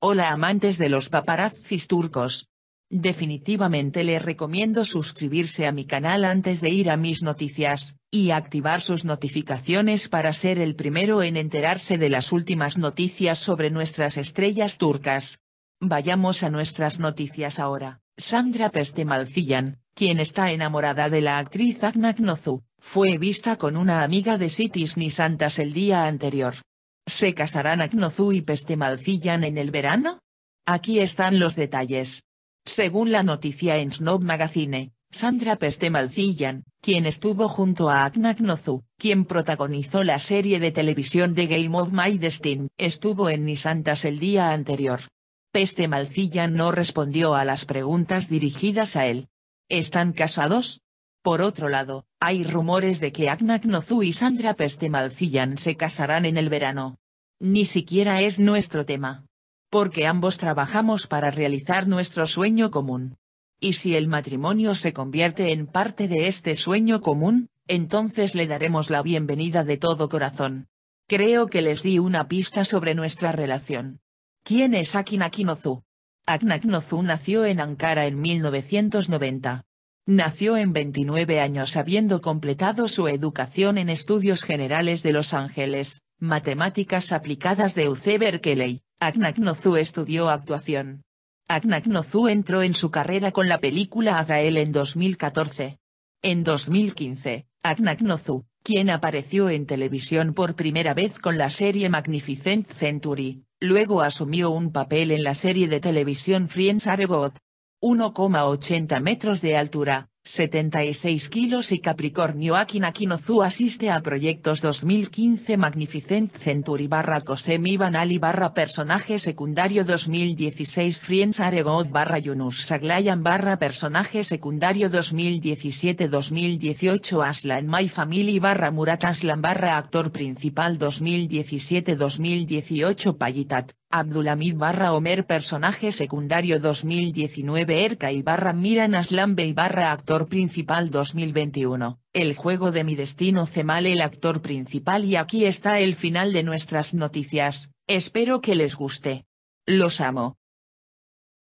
Hola amantes de los paparazzis turcos. Definitivamente les recomiendo suscribirse a mi canal antes de ir a mis noticias, y activar sus notificaciones para ser el primero en enterarse de las últimas noticias sobre nuestras estrellas turcas. Vayamos a nuestras noticias ahora. Sandra Pestemalcillan, quien está enamorada de la actriz Agna Knozu, fue vista con una amiga de ni Santas el día anterior. ¿Se casarán Aknozu y Pestemalcillan en el verano? Aquí están los detalles. Según la noticia en Snob Magazine, Sandra Pestemalcillan, quien estuvo junto a Akna quien protagonizó la serie de televisión de Game of My Destiny, estuvo en Nisantas el día anterior. Pestemalcillan no respondió a las preguntas dirigidas a él. ¿Están casados? Por otro lado, hay rumores de que Agna Knozu y Sandra Pestemalcillan se casarán en el verano. Ni siquiera es nuestro tema. Porque ambos trabajamos para realizar nuestro sueño común. Y si el matrimonio se convierte en parte de este sueño común, entonces le daremos la bienvenida de todo corazón. Creo que les di una pista sobre nuestra relación. ¿Quién es Akin Akinozu? Aknak nació en Ankara en 1990. Nació en 29 años habiendo completado su educación en estudios generales de Los Ángeles, matemáticas aplicadas de UC Berkeley, Aknaknozu estudió actuación. Aknaknozu entró en su carrera con la película Azrael en 2014. En 2015, Aknaknozu, quien apareció en televisión por primera vez con la serie Magnificent Century, luego asumió un papel en la serie de televisión Friends Are God, 1,80 metros de altura, 76 kilos y Capricornio Akin asiste a proyectos 2015 Magnificent Century barra Kosemi Banali barra personaje secundario 2016 Friends Aregot barra Yunus Saglayan barra personaje secundario 2017-2018 Aslan My Family barra Murat Aslan barra actor principal 2017-2018 Payitat Abdulhamid barra Omer personaje secundario 2019 y barra Miran y barra actor principal 2021, El juego de mi destino Cemal el actor principal y aquí está el final de nuestras noticias, espero que les guste. Los amo.